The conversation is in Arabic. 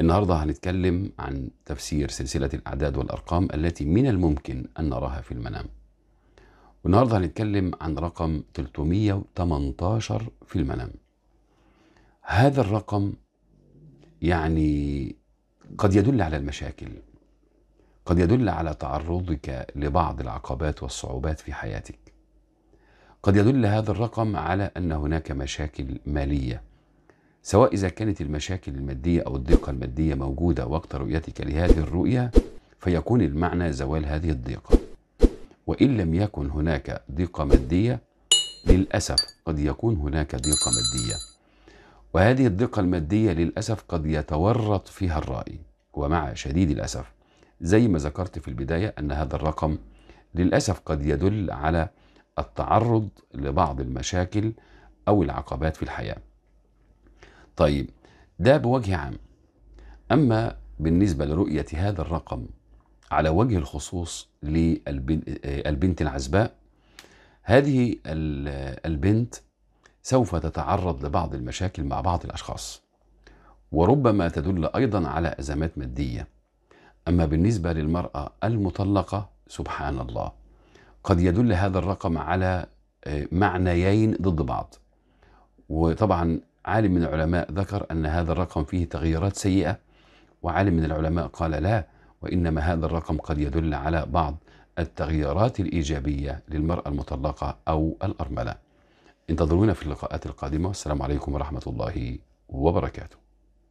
النهاردة هنتكلم عن تفسير سلسلة الأعداد والأرقام التي من الممكن أن نراها في المنام والنهاردة هنتكلم عن رقم 318 في المنام هذا الرقم يعني قد يدل على المشاكل قد يدل على تعرضك لبعض العقبات والصعوبات في حياتك قد يدل هذا الرقم على ان هناك مشاكل ماليه سواء إذا كانت المشاكل المادية أو الضيقة المادية موجودة وقت رؤيتك لهذه الرؤية فيكون المعنى زوال هذه الضيقة وإن لم يكن هناك ضيقة مادية للأسف قد يكون هناك ضيقة مادية وهذه الضيقة المادية للأسف قد يتورط فيها الرأي ومع شديد الأسف زي ما ذكرت في البداية أن هذا الرقم للأسف قد يدل على التعرض لبعض المشاكل أو العقبات في الحياة طيب ده بوجه عام أما بالنسبة لرؤية هذا الرقم على وجه الخصوص للبنت العزباء هذه البنت سوف تتعرض لبعض المشاكل مع بعض الأشخاص وربما تدل أيضا على أزمات مادية أما بالنسبة للمرأة المطلقة سبحان الله قد يدل هذا الرقم على آه، معنيين ضد بعض وطبعا عالم من العلماء ذكر أن هذا الرقم فيه تغييرات سيئة وعالم من العلماء قال لا وإنما هذا الرقم قد يدل على بعض التغييرات الإيجابية للمرأة المطلقة أو الأرملة انتظرونا في اللقاءات القادمة والسلام عليكم ورحمة الله وبركاته